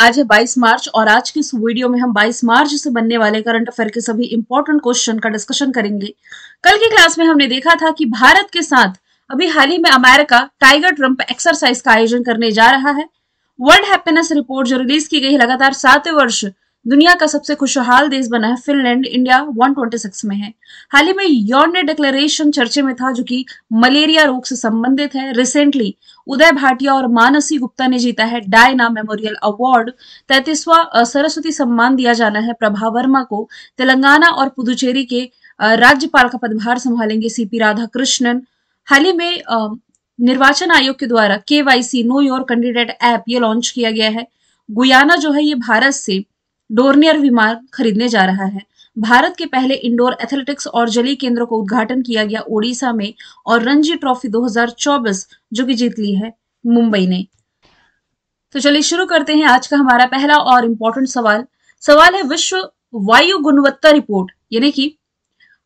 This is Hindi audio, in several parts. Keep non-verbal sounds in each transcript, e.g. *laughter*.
आज है 22 मार्च और आज की इस वीडियो में हम 22 मार्च से बनने वाले करंट अफेयर के सभी इंपॉर्टेंट क्वेश्चन का डिस्कशन करेंगे कल की क्लास में हमने देखा था कि भारत के साथ अभी हाल ही में अमेरिका टाइगर ट्रंप एक्सरसाइज का आयोजन करने जा रहा है वर्ल्ड हैप्पीनेस रिपोर्ट जो रिलीज की गई लगातार सातवें वर्ष दुनिया का सबसे खुशहाल देश बना है फिनलैंड इंडिया 126 में है हाल ही में यौन डिक्लेरेशन चर्चे में था जो कि मलेरिया रोग से संबंधित है रिसेंटली उदय भाटिया और मानसी गुप्ता ने जीता है डायना मेमोरियल अवार्ड तैतीसवा सरस्वती सम्मान दिया जाना है प्रभा वर्मा को तेलंगाना और पुदुचेरी के राज्यपाल का पदभार संभालेंगे सीपी राधा कृष्णन हाल ही में निर्वाचन आयोग के द्वारा K Y C know your candidate app ये लॉन्च किया गया है गुयाना जो है ये भारत से डोरनियर विमान खरीदने जा रहा है भारत के पहले इंडोर एथलेटिक्स और जलीय केंद्र को उद्घाटन किया गया ओडिशा में और रणजी ट्रॉफी 2024 जो कि जीत ली है मुंबई ने तो चलिए शुरू करते हैं आज का हमारा पहला और इम्पोर्टेंट सवाल सवाल है विश्व वायु गुणवत्ता रिपोर्ट यानी कि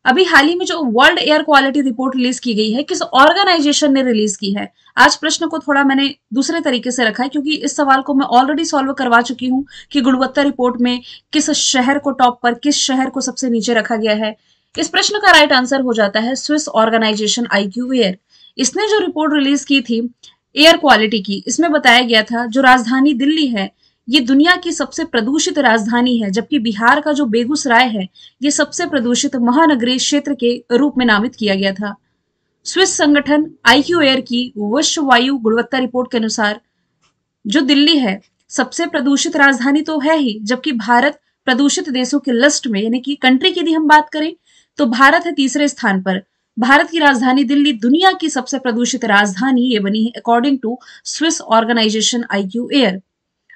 अभी हाल ही में जो world air quality report release की गई है किस ऑर्गेनाइजेशन ने रिलीज की है आज प्रश्न को थोड़ा मैंने दूसरे तरीके से रखा है क्योंकि इस सवाल को मैं ऑलरेडी सॉल्व करवा चुकी हूं कि गुणवत्ता रिपोर्ट में किस शहर को टॉप पर किस शहर को सबसे नीचे रखा गया है इस प्रश्न का राइट आंसर हो जाता है स्विस ऑर्गेनाइजेशन आई इसने जो रिपोर्ट रिलीज की थी एयर क्वालिटी की इसमें बताया गया था जो राजधानी दिल्ली है ये दुनिया की सबसे प्रदूषित राजधानी है जबकि बिहार का जो बेगूसराय है ये सबसे प्रदूषित महानगरीय क्षेत्र के रूप में नामित किया गया था स्विस संगठन आईक्यू एयर की विश्व वायु गुणवत्ता रिपोर्ट के अनुसार जो दिल्ली है सबसे प्रदूषित राजधानी तो है ही जबकि भारत प्रदूषित देशों के लिस्ट में यानी कि कंट्री की यदि हम बात करें तो भारत है तीसरे स्थान पर भारत की राजधानी दिल्ली दुनिया की सबसे प्रदूषित राजधानी ये बनी है according to Swiss organisation IQ air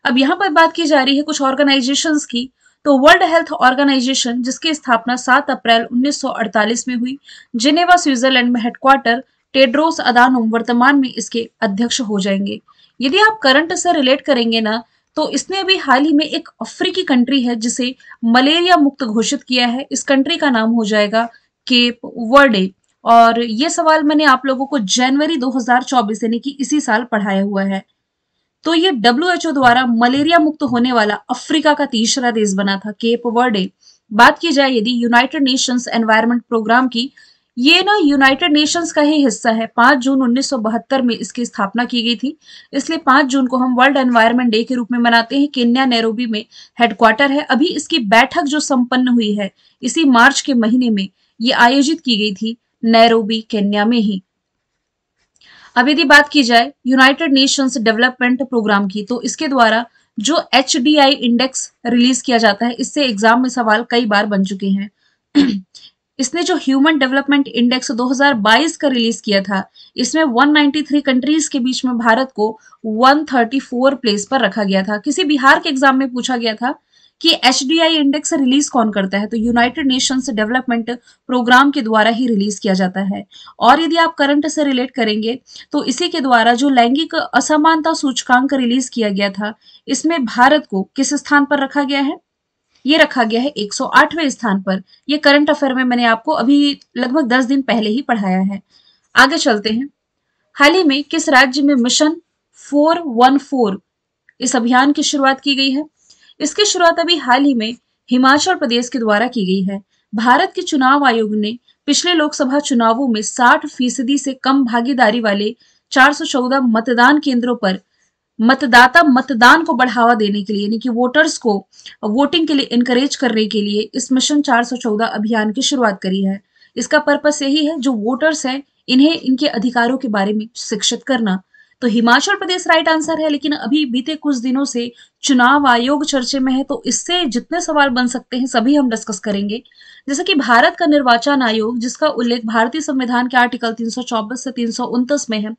अब यहाँ पर बात की जा रही है कुछ ऑर्गेनाइजेशन की तो वर्ल्ड हेल्थ ऑर्गेनाइजेशन जिसकी स्थापना 7 अप्रैल 1948 में हुई जिनेवा स्विट्जरलैंड में हेडक्वार्टर टेड्रोस अदानोम वर्तमान में इसके अध्यक्ष हो जाएंगे यदि आप करंट से रिलेट करेंगे ना तो इसने अभी हाल ही में एक अफ्रीकी कंट्री है जिसे मलेरिया मुक्त घोषित किया है इस कंट्री का नाम हो जाएगा केप वर्डे और ये सवाल मैंने आप लोगों को जनवरी 2024 यानी कि इसी साल पढ़ाया हुआ है तो ये डब्ल्यू द्वारा मलेरिया मुक्त होने वाला अफ्रीका का तीसरा देश बना था केप वर्डे बात की जाए यदि यूनाइटेड नेशंस एनवायरमेंट प्रोग्राम की ये ना यूनाइटेड नेशंस का ही हिस्सा है 5 जून 1972 में इसकी स्थापना की गई थी इसलिए 5 जून को हम वर्ल्ड एनवायरमेंट डे के रूप में मनाते हैं केन्या नैरोबी में हेडक्वार्टर है अभी इसकी बैठक जो संपन्न हुई है इसी मार्च के महीने में ये आयोजित की गई थी नैरोबी केन्या में ही अब यदि बात की जाए यूनाइटेड नेशंस डेवलपमेंट प्रोग्राम की तो इसके द्वारा जो एच इंडेक्स रिलीज किया जाता है इससे एग्जाम में सवाल कई बार बन चुके हैं *clears throat* इसने जो ह्यूमन डेवलपमेंट इंडेक्स 2022 का रिलीज किया था इसमें 193 कंट्रीज के बीच में भारत को 134 प्लेस पर रखा गया था किसी बिहार के एग्जाम में पूछा गया था कि एच इंडेक्स रिलीज कौन करता है तो यूनाइटेड नेशंस डेवलपमेंट प्रोग्राम के द्वारा ही रिलीज किया जाता है और यदि आप करंट से रिलेट करेंगे तो इसी के द्वारा जो लैंगिक असमानता सूचकांक रिलीज किया गया था इसमें भारत को किस स्थान पर रखा गया है ये रखा गया है 108वें स्थान पर ये करंट अफेयर में मैंने आपको अभी लगभग 10 दिन पहले ही पढ़ाया है आगे चलते हैं हाल ही में किस राज्य में मिशन 414 इस अभियान की शुरुआत की गई है इसकी शुरुआत अभी हाल ही में हिमाचल प्रदेश के द्वारा की गई है भारत के चुनाव आयोग ने पिछले लोकसभा चुनावों में 60 फीसदी से कम भागीदारी वाले 414 मतदान केंद्रों पर मतदाता मतदान को बढ़ावा देने के लिए यानी कि वोटर्स को वोटिंग के लिए इनकरेज करने के लिए इस मिशन 414 अभियान की शुरुआत करी है इसका पर्पस यही है जो वोटर्स हैं इन्हें इनके अधिकारों के बारे में शिक्षित करना तो हिमाचल प्रदेश राइट आंसर है लेकिन अभी बीते कुछ दिनों से चुनाव आयोग चर्चे में है तो इससे जितने सवाल बन सकते हैं सभी हम डिस्कस करेंगे जैसे कि भारत का निर्वाचन आयोग जिसका उल्लेख भारतीय संविधान के आर्टिकल तीन से तीन में है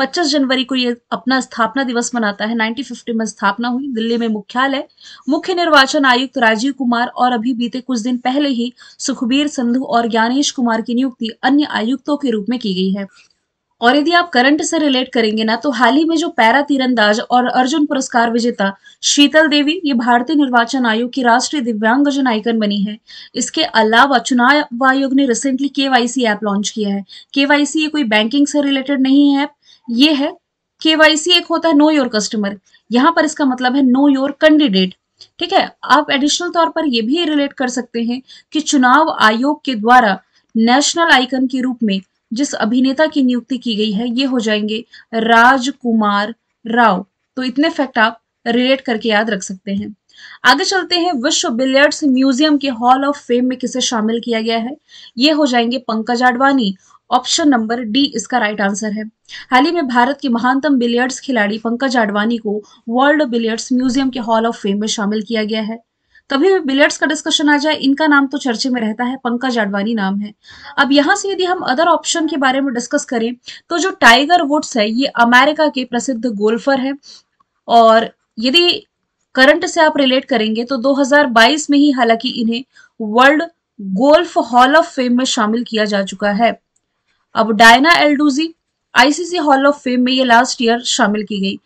25 जनवरी को ये अपना स्थापना दिवस मनाता है 1950 में स्थापना हुई दिल्ली में मुख्यालय मुख्य निर्वाचन आयुक्त राजीव कुमार और अभी बीते कुछ दिन पहले ही सुखबीर संधु और ज्ञानेश कुमार की नियुक्ति अन्य आयुक्तों के रूप में की गई है और यदि आप करंट से रिलेट करेंगे ना तो हाल ही में जो पैरा तीरंदाज और अर्जुन पुरस्कार विजेता शीतल देवी ये भारतीय निर्वाचन आयोग की राष्ट्रीय दिव्यांगजन आइकन बनी है इसके अलावा चुनाव आयोग ने रिसेंटली केवाईसी ऐप लॉन्च किया है केवाईसी ये कोई बैंकिंग से रिलेटेड नहीं है ये है केवाईसी एक होता है नो योर कस्टमर यहाँ पर इसका मतलब है नो योर कैंडिडेट ठीक है आप एडिशनल तौर पर यह भी रिलेट कर सकते हैं कि चुनाव आयोग के द्वारा नेशनल आइकन के रूप में जिस अभिनेता की नियुक्ति की गई है ये हो जाएंगे राजकुमार राव तो इतने फैक्ट आप रिलेट करके याद रख सकते हैं आगे चलते हैं विश्व बिलियर्ड्स म्यूजियम के हॉल ऑफ फेम में किसे शामिल किया गया है ये हो जाएंगे Pankaj Advani option number D इसका राइट आंसर है हाल ही में भारत के महानतम बिलियर्ड्स खिलाड़ी पंकज आडवाणी को वर्ल्ड बिलियर्ड्स म्यूजियम के हॉल ऑफ फेम में शामिल किया गया है कभी बिलियर्ड्स का डिस्कशन आ जाए इनका नाम तो चर्चे में रहता है पंकज आडवाणी नाम है अब यहाँ से यदि हम अदर ऑप्शन के बारे में डिस्कस करें तो जो टाइगर वुड्स है ये अमेरिका के प्रसिद्ध गोल्फर है और यदि करंट से आप रिलेट करेंगे तो 2022 में ही हालांकि इन्हें world golf hall of fame में शामिल किया जा चुका है अब डायना एल्डूजी आईसीसी हॉल ऑफ फेम में ये लास्ट ईयर शामिल की गई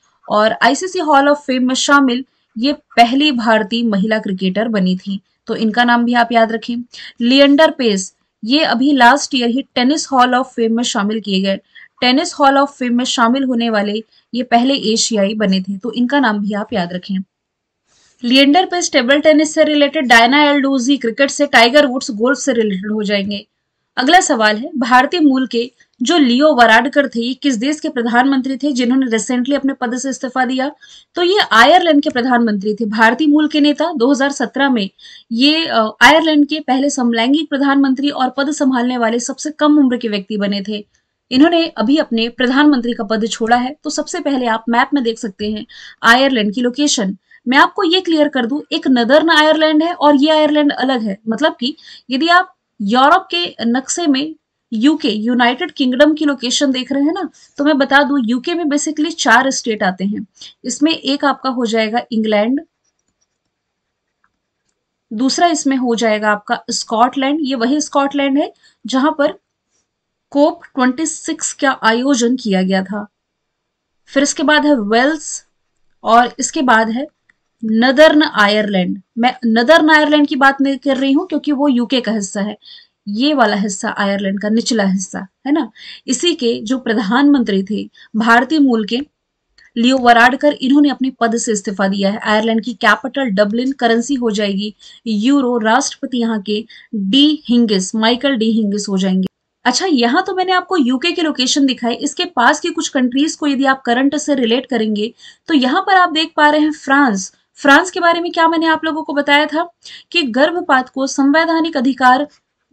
और आईसीसी हॉल ऑफ फेम में शामिल ये पहली भारतीय महिला क्रिकेटर बनी थी तो इनका नाम भी आप याद रखें लियंडर पेस ये अभी लास्ट ईयर ही टेनिस हॉल ऑफ फेम में शामिल किए गए टेनिस हॉल ऑफ फेम में शामिल होने वाले ये पहले एशियाई बने थे तो इनका नाम भी आप याद रखें लियंडर पेस टेबल टेनिस से रिलेटेड डायना एलडोजी क्रिकेट से टाइगर वुड्स गोल्फ से रिलेटेड हो जाएंगे अगला सवाल है भारतीय मूल के जो लियो वराडकर थे ये किस देश के प्रधानमंत्री थे जिन्होंने रिसेंटली अपने पद से इस्तीफा दिया तो ये आयरलैंड के प्रधानमंत्री थे भारतीय मूल के नेता 2017 में ये आयरलैंड के पहले समलैंगिक प्रधानमंत्री और पद संभालने वाले सबसे कम उम्र के व्यक्ति बने थे इन्होंने अभी अपने प्रधानमंत्री का पद छोड़ा है तो सबसे पहले आप मैप में देख सकते हैं आयरलैंड की लोकेशन मैं आपको ये क्लियर कर दूं एक नदर्न आयरलैंड है और ये आयरलैंड अलग है मतलब कि यदि आप यूरोप के नक्शे में यूके यूनाइटेड किंगडम की लोकेशन देख रहे हैं ना तो मैं बता दू यूके में बेसिकली चार स्टेट आते हैं इसमें एक आपका हो जाएगा इंग्लैंड दूसरा इसमें हो जाएगा आपका स्कॉटलैंड ये वही स्कॉटलैंड है जहां पर कोप 26 का आयोजन किया गया था फिर इसके बाद है वेल्स और इसके बाद है नदर्न आयरलैंड मैं नदर्न आयरलैंड की बात नहीं कर रही हूं क्योंकि वो यूके का हिस्सा है ये वाला हिस्सा आयरलैंड का निचला हिस्सा है ना इसी के जो प्रधानमंत्री थे भारतीय मूल के लियो वराडकर इन्होंने अपने पद से इस्तीफा दिया है आयरलैंड की कैपिटल डबलिन करेंसी हो जाएगी यूरो राष्ट्रपति यहाँ के D Hingis Michael D Hingis हो जाएंगे अच्छा यहाँ तो मैंने आपको यूके की लोकेशन दिखाई इसके पास की कुछ कंट्रीज को यदि आप करंट से रिलेट करेंगे तो यहाँ पर आप देख पा रहे हैं फ्रांस फ्रांस के बारे में क्या मैंने आप लोगों को बताया था कि गर्भपात को संवैधानिक अधिकार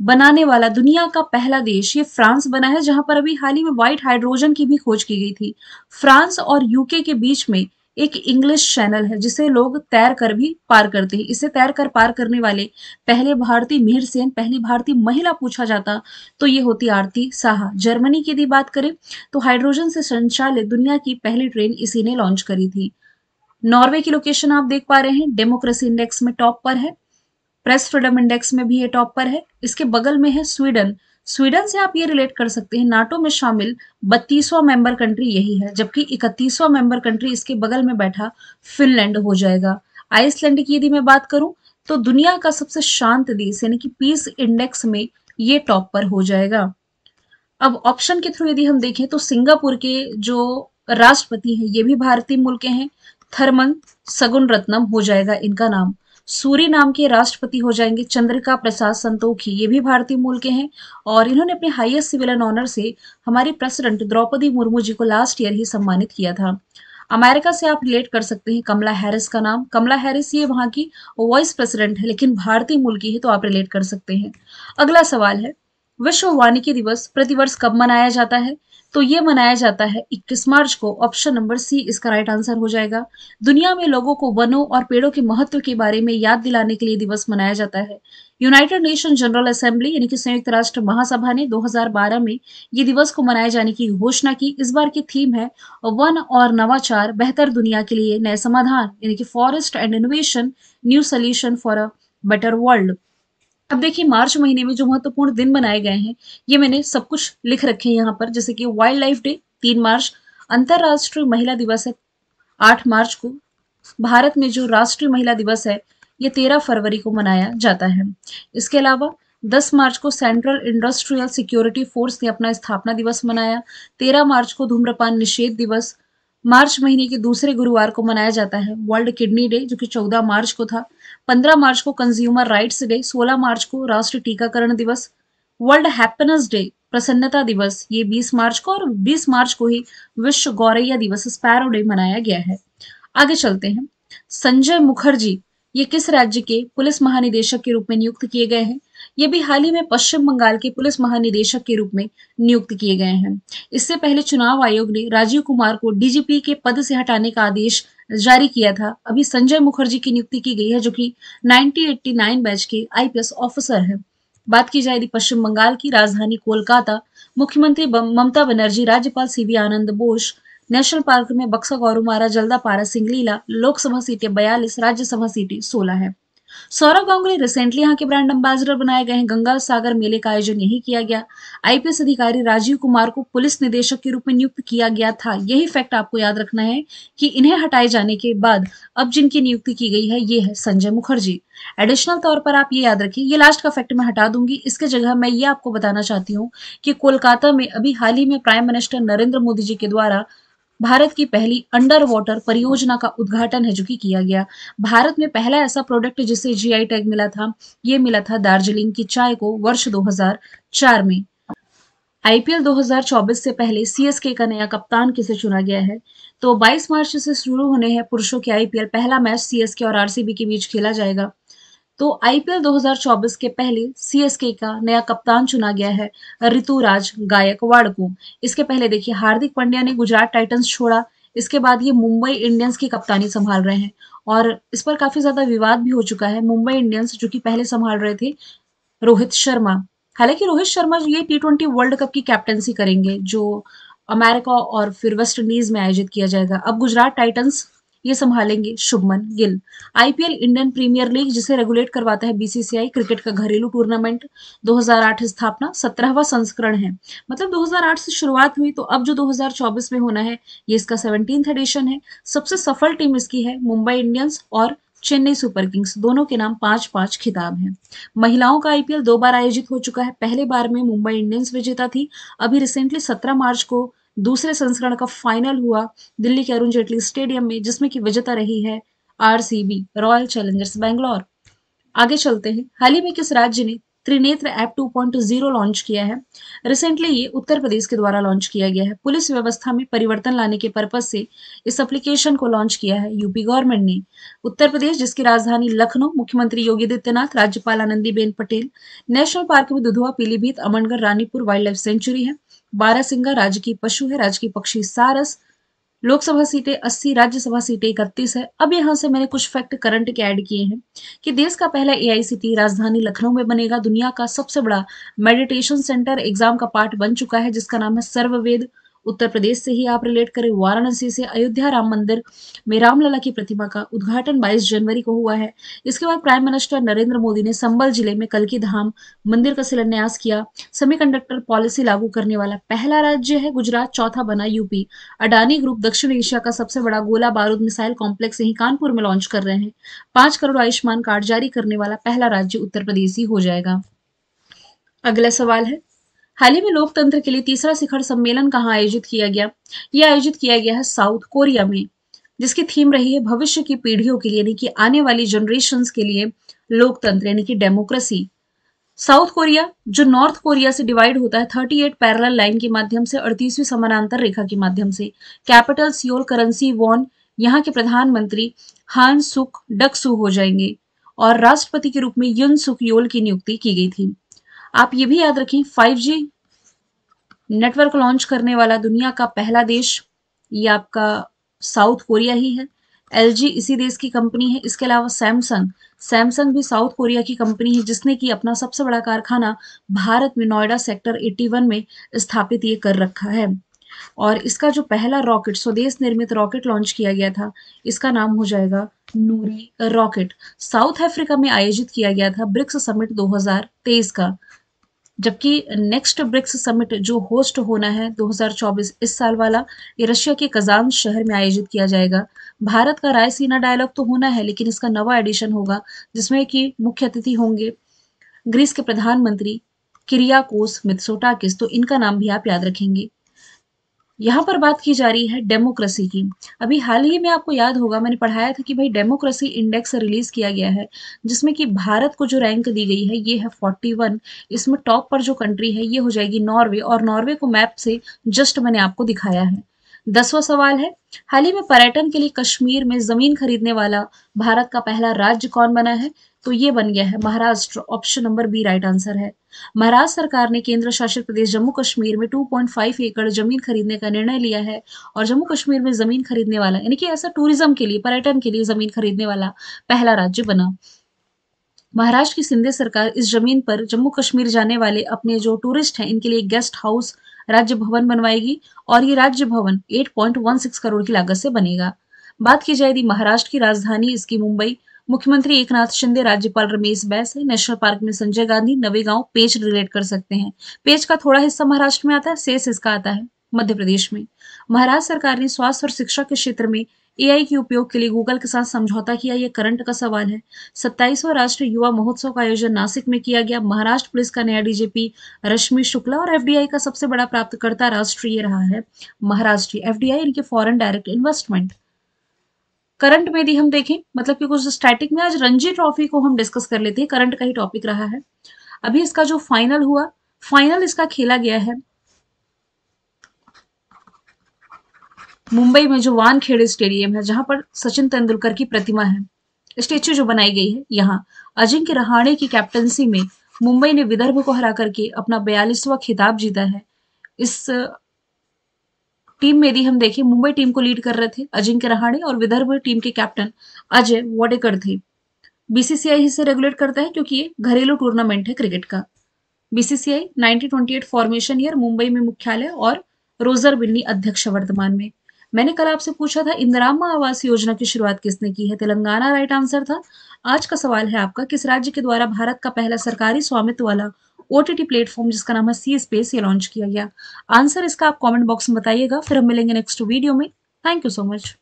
बनाने वाला दुनिया का पहला देश ये फ्रांस बना है जहां पर अभी हाल ही में व्हाइट हाइड्रोजन की भी खोज की गई थी फ्रांस और यूके के बीच में एक इंग्लिश चैनल है जिसे लोग तैर कर भी पार करते हैं इसे तैर कर पार करने वाले पहले भारतीय मीर सेन पहली भारतीय महिला पूछा जाता तो ये होती आरती साहा जर्मनी की यदि बात करें तो हाइड्रोजन से संचालित दुनिया की पहली ट्रेन इसी ने लॉन्च करी थी नॉर्वे की लोकेशन आप देख पा रहे हैं डेमोक्रेसी इंडेक्स में टॉप पर है प्रेस फ्रीडम इंडेक्स में भी ये टॉप पर है इसके बगल में है स्वीडन स्वीडन से आप ये रिलेट कर सकते हैं नाटो में शामिल बत्तीसवां मेंबर कंट्री यही है जबकि इकतीसवां मेंबर कंट्री इसके बगल में बैठा फिनलैंड हो जाएगा आइसलैंड की यदि मैं बात करूं तो दुनिया का सबसे शांत देश यानी कि पीस इंडेक्स में ये टॉप पर हो जाएगा अब ऑप्शन के थ्रू यदि हम देखें तो सिंगापुर के जो राष्ट्रपति हैं ये भी भारतीय मूल के हैं थर्मन सगुन रत्नम हो जाएगा इनका नाम सूर्य नाम के राष्ट्रपति हो जाएंगे चंद्रिका प्रसाद संतोखी ये भी भारतीय मूल के हैं और इन्होंने अपने हाईएस्ट सिविल एंड ऑनर से हमारी प्रेसिडेंट द्रौपदी मुर्मू जी को लास्ट ईयर ही सम्मानित किया था अमेरिका से आप रिलेट कर सकते हैं कमला हैरिस का नाम कमला हैरिस ये वहां की वाइस प्रेसिडेंट है लेकिन भारतीय मूल की है तो आप रिलेट कर सकते हैं अगला सवाल है विश्व वानिकी दिवस प्रतिवर्ष कब मनाया जाता है तो ये मनाया जाता है 21 मार्च को ऑप्शन नंबर सी इसका राइट आंसर हो जाएगा दुनिया में लोगों को वनों और पेड़ों के महत्व के बारे में याद दिलाने के लिए दिवस मनाया जाता है यूनाइटेड नेशन जनरल असेंबली यानी कि संयुक्त राष्ट्र महासभा ने 2012 में ये दिवस को मनाए जाने की घोषणा की इस बार की थीम है वन और नवाचार बेहतर दुनिया के लिए नए समाधान यानी कि forest and innovation new solution for a better world अब देखिए मार्च महीने में जो महत्वपूर्ण दिन बनाए गए हैं ये मैंने सब कुछ लिख रखे हैं यहाँ पर जैसे कि वाइल्ड लाइफ डे तीन मार्च अंतर्राष्ट्रीय महिला दिवस है आठ मार्च को भारत में जो राष्ट्रीय महिला दिवस है ये तेरह फरवरी को मनाया जाता है इसके अलावा 10 मार्च को सेंट्रल इंडस्ट्रियल सिक्योरिटी फोर्स ने अपना स्थापना दिवस मनाया 13 मार्च को धूम्रपान निषेध दिवस मार्च महीने के दूसरे गुरुवार को मनाया जाता है वर्ल्ड किडनी डे जो कि 14 मार्च को था 15 मार्च को कंज्यूमर राइट्स डे 16 मार्च को राष्ट्रीय टीकाकरण दिवस वर्ल्ड हैप्पीनेस डे प्रसन्नता दिवस ये 20 मार्च को और 20 मार्च को ही विश्व गौरैया दिवस स्पैरो डे मनाया गया है आगे चलते हैं संजय मुखर्जी ये किस राज्य के पुलिस महानिदेशक के रूप में नियुक्त किए गए हैं ये भी हाल ही में पश्चिम बंगाल के पुलिस महानिदेशक के रूप में नियुक्त किए गए हैं इससे पहले चुनाव आयोग ने राजीव कुमार को डीजीपी के पद से हटाने का आदेश जारी किया था अभी संजय मुखर्जी की नियुक्ति की गई है जो कि 1989 बैच के आईपीएस ऑफिसर है बात की जाए पश्चिम बंगाल की राजधानी कोलकाता मुख्यमंत्री ममता बनर्जी राज्यपाल CV Ananda Bose national park में बक्सा गौरू मारा जल्दा पारा सिंगलीला लोकसभा सीटें बयालीस राज्यसभा सीटें सोलह है सौरभ गांगुली रिसेंटली यहाँ के ब्रांड एम्बेसडर बनाए गए हैं गंगा सागर मेले का आयोजन यही किया गया आईपीएस अधिकारी राजीव कुमार को पुलिस निदेशक के रूप में नियुक्त किया गया था यही फैक्ट आपको याद रखना है कि इन्हें हटाए जाने के बाद अब जिनकी नियुक्ति की गई है ये है संजय मुखर्जी एडिशनल तौर पर आप ये याद रखिए ये लास्ट का फैक्ट मैं हटा दूंगी इसके जगह मैं ये आपको बताना चाहती हूँ कि कोलकाता में अभी हाल ही में प्राइम मिनिस्टर नरेंद्र मोदी जी के द्वारा भारत की पहली अंडर वाटर परियोजना का उद्घाटन है जो कि किया गया भारत में पहला ऐसा प्रोडक्ट जिसे जीआई टैग मिला था ये मिला था दार्जिलिंग की चाय को वर्ष 2004 में आईपीएल 2024 से पहले सीएसके का नया कप्तान किसे चुना गया है तो 22 मार्च से शुरू होने हैं पुरुषों के आईपीएल पहला मैच सीएसके और आरसीबी के बीच खेला जाएगा तो आईपीएल 2024 के पहले सीएसके का नया कप्तान चुना गया है ऋतुराज गायकवाड़ को इसके पहले देखिए हार्दिक पांड्या ने गुजरात टाइटंस छोड़ा इसके बाद ये मुंबई इंडियंस की कप्तानी संभाल रहे हैं और इस पर काफी ज्यादा विवाद भी हो चुका है मुंबई इंडियंस जो कि पहले संभाल रहे थे रोहित शर्मा हालांकि रोहित शर्मा ये टी ट्वेंटी वर्ल्ड कप की कैप्टनसी करेंगे जो अमेरिका और फिर वेस्ट इंडीज में आयोजित किया जाएगा अब गुजरात टाइटंस ये संभालेंगे Shubman Gill IPL Indian premier league जिसे रेगुलेट करवाता है बीसीसीआई क्रिकेट का घरेलू टूर्नामेंट 2008 स्थापना सत्रहवा संस्करण है मतलब 2008 से शुरुआत हुई तो अब जो 2024 में होना है ये इसका सेवनटीन एडिशन है सबसे सफल टीम इसकी है मुंबई इंडियंस और चेन्नई सुपर किंग्स दोनों के नाम पांच पांच खिताब हैं महिलाओं का आईपीएल दो बार आयोजित हो चुका है पहले बार में मुंबई इंडियंस विजेता थी अभी रिसेंटली 17 मार्च को दूसरे संस्करण का फाइनल हुआ दिल्ली के अरुण जेटली स्टेडियम में जिसमें की विजेता रही है आरसीबी रॉयल चैलेंजर्स बैंगलोर आगे चलते हैं हाल ही में किस राज्य ने त्रिनेत्र ऐप 2.0 लॉन्च किया है रिसेंटली ये उत्तर प्रदेश के द्वारा लॉन्च किया गया है पुलिस व्यवस्था में परिवर्तन लाने के पर्पज से इस एप्लीकेशन को लॉन्च किया है यूपी गवर्नमेंट ने उत्तर प्रदेश जिसकी राजधानी लखनऊ मुख्यमंत्री योगी आदित्यनाथ राज्यपाल आनंदीबेन पटेल नेशनल पार्क में Dudhwa Pilibhit Amangarh Ranipur wild life sanctuary है बारासिंगा राज्य की पशु है राज्य की पक्षी सारस लोकसभा सीटें 80 राज्यसभा सीटें इकतीस है अब यहां से मैंने कुछ फैक्ट करंट के ऐड किए हैं कि देश का पहला ए राजधानी लखनऊ में बनेगा दुनिया का सबसे बड़ा मेडिटेशन सेंटर एग्जाम का पार्ट बन चुका है जिसका नाम है सर्ववेद उत्तर प्रदेश से ही आप रिलेट करें वाराणसी से अयोध्या राम मंदिर में रामलला की प्रतिमा का उद्घाटन 22 जनवरी को हुआ है इसके बाद प्राइम मिनिस्टर नरेंद्र मोदी ने संबल जिले में कलकी धाम मंदिर का शिलान्यास किया सेमीकंडक्टर पॉलिसी लागू करने वाला पहला राज्य है गुजरात चौथा बना यूपी अडानी ग्रुप दक्षिण एशिया का सबसे बड़ा गोला बारूद मिसाइल कॉम्प्लेक्स यही कानपुर में लॉन्च कर रहे हैं पांच करोड़ आयुष्मान कार्ड जारी करने वाला पहला राज्य उत्तर प्रदेश ही हो जाएगा अगला सवाल है हाल ही में लोकतंत्र के लिए तीसरा शिखर सम्मेलन कहाँ आयोजित किया गया यह आयोजित किया गया है साउथ कोरिया में जिसकी थीम रही है भविष्य की पीढ़ियों के लिए यानी कि आने वाली जनरेशन के लिए लोकतंत्र यानी कि डेमोक्रेसी साउथ कोरिया जो नॉर्थ कोरिया से डिवाइड होता है 38 पैरल लाइन के माध्यम से अड़तीसवीं समानांतर रेखा के माध्यम से कैपिटल सियोल करेंसी वॉन यहाँ के प्रधानमंत्री हान सुक डकसू हो जाएंगे और राष्ट्रपति के रूप में युन सुक योल की नियुक्ति की गई थी आप ये भी याद रखें 5G नेटवर्क लॉन्च करने वाला दुनिया का पहला देश ये आपका साउथ कोरिया ही है एल इसी देश की कंपनी है इसके अलावा सैमसंग सैमसंग भी साउथ कोरिया की कंपनी है जिसने की अपना सबसे बड़ा कारखाना भारत में नोएडा सेक्टर 81 में स्थापित ये कर रखा है और इसका जो पहला रॉकेट स्वदेश निर्मित रॉकेट लॉन्च किया गया था इसका नाम हो जाएगा नूरी रॉकेट साउथ अफ्रीका में आयोजित किया गया था ब्रिक्स समिट दो का जबकि नेक्स्ट ब्रिक्स समिट जो होस्ट होना है 2024 इस साल वाला ये रशिया के कजान शहर में आयोजित किया जाएगा भारत का रायसीना डायलॉग तो होना है लेकिन इसका नवा एडिशन होगा जिसमें कि मुख्य अतिथि होंगे ग्रीस के प्रधानमंत्री किरियाकोस मित्सोटाकिस तो इनका नाम भी आप याद रखेंगे यहाँ पर बात की जा रही है डेमोक्रेसी की अभी हाल ही में आपको याद होगा मैंने पढ़ाया था कि भाई डेमोक्रेसी इंडेक्स रिलीज किया गया है जिसमें कि भारत को जो रैंक दी गई है ये है 41 इसमें टॉप पर जो कंट्री है ये हो जाएगी नॉर्वे और नॉर्वे को मैप से जस्ट मैंने आपको दिखाया है दसवा सवाल है हाल ही में पर्यटन के लिए कश्मीर में जमीन खरीदने वाला भारत का पहला राज्य कौन बना है तो ये बन गया है Maharashtra option number B right answer है महाराष्ट्र सरकार ने केंद्र शासित प्रदेश जम्मू कश्मीर में 2.5 एकड़ जमीन खरीदने का निर्णय लिया है और जम्मू कश्मीर में जमीन खरीदने वाला यानी कि ऐसा टूरिज्म के लिए पर्यटन के लिए जमीन खरीदने वाला पहला राज्य बना महाराष्ट्र की सिंधे सरकार इस जमीन पर जम्मू कश्मीर जाने वाले अपने जो टूरिस्ट हैं इनके लिए गेस्ट हाउस राज्य भवन बनवाएगी और ये राज्य भवन 8.16 करोड़ की लागत से बनेगा बात की जाए यदि महाराष्ट्र की राजधानी इसकी मुंबई मुख्यमंत्री एक नाथ शिंदे राज्यपाल रमेश बैस है नेशनल पार्क में संजय गांधी नवेगांव पेज रिलेट कर सकते हैं पेज का थोड़ा हिस्सा महाराष्ट्र में आता है शेष इसका आता है मध्य प्रदेश में महाराष्ट्र सरकार ने स्वास्थ्य और शिक्षा के क्षेत्र में एआई के उपयोग के लिए गूगल के साथ समझौता किया यह करंट का सवाल है सत्ताईसवा राष्ट्रीय युवा महोत्सव का आयोजन नासिक में किया गया महाराष्ट्र पुलिस का नया डीजीपी रश्मि शुक्ला और एफडीआई का सबसे बड़ा प्राप्तकर्ता राष्ट्रीय रहा है महाराष्ट्रीय एफडीआई इनके फॉरेन डायरेक्ट इन्वेस्टमेंट करंट में यदि हम देखें मतलब कि कुछ स्टैटिक में आज रणजी ट्रॉफी को हम डिस्कस कर लेते हैं करंट का ही टॉपिक रहा है अभी इसका जो फाइनल हुआ फाइनल इसका खेला गया है मुंबई में जो वानखेड़े स्टेडियम है जहां पर सचिन तेंदुलकर की प्रतिमा है स्टेच्यू जो बनाई गई है यहाँ अजिंक्य रहाणे की कैप्टनसी में मुंबई ने विदर्भ को हरा करके अपना बयालीसवा खिताब जीता है इस टीम में यदि हम देखें मुंबई टीम को लीड कर रहे थे अजिंक्य रहाणे और विदर्भ टीम के कैप्टन अजय वाडेकर थे बीसीसीआई इसे रेगुलेट करता है क्योंकि ये घरेलू टूर्नामेंट है क्रिकेट का बीसीसीआई 1928 फॉर्मेशन ईयर मुंबई में मुख्यालय और रोजर बिन्नी अध्यक्ष वर्तमान में मैंने कल आपसे पूछा था इंदिरामा आवास योजना की शुरुआत किसने की है तेलंगाना राइट आंसर था आज का सवाल है आपका किस राज्य के द्वारा भारत का पहला सरकारी स्वामित्व वाला ओ टी प्लेटफॉर्म जिसका नाम है सी स्पेस ये लॉन्च किया गया आंसर इसका आप कॉमेंट बॉक्स में बताइएगा फिर हम मिलेंगे नेक्स्ट वीडियो में थैंक यू सो मच